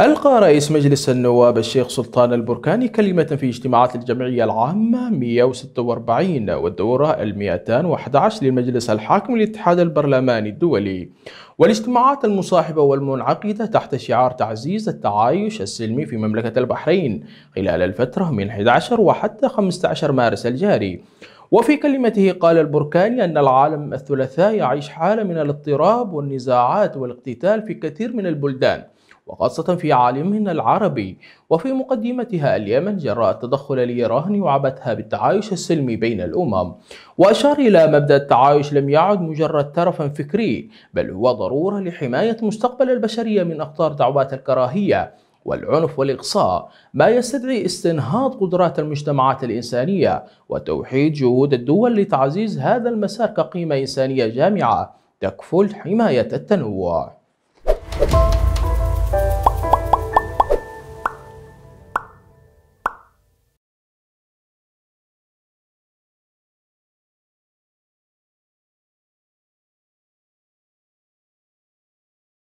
ألقى رئيس مجلس النواب الشيخ سلطان البركاني كلمة في اجتماعات الجمعية العامة 146 والدورة 211 للمجلس الحاكم للاتحاد البرلماني الدولي والاجتماعات المصاحبة والمنعقدة تحت شعار تعزيز التعايش السلمي في مملكة البحرين خلال الفترة من 11 وحتى 15 مارس الجاري وفي كلمته قال البركاني أن العالم الثلاثاء يعيش حالة من الاضطراب والنزاعات والاقتتال في كثير من البلدان وخاصة في عالمنا العربي وفي مقدمتها اليمن جراء التدخل الإيراني وعبثها بالتعايش السلمي بين الأمم وأشار إلى مبدأ التعايش لم يعد مجرد ترفا فكري بل هو ضرورة لحماية مستقبل البشرية من أخطار دعوات الكراهية والعنف والإقصاء ما يستدعي استنهاض قدرات المجتمعات الإنسانية وتوحيد جهود الدول لتعزيز هذا المسار كقيمة إنسانية جامعة تكفل حماية التنوع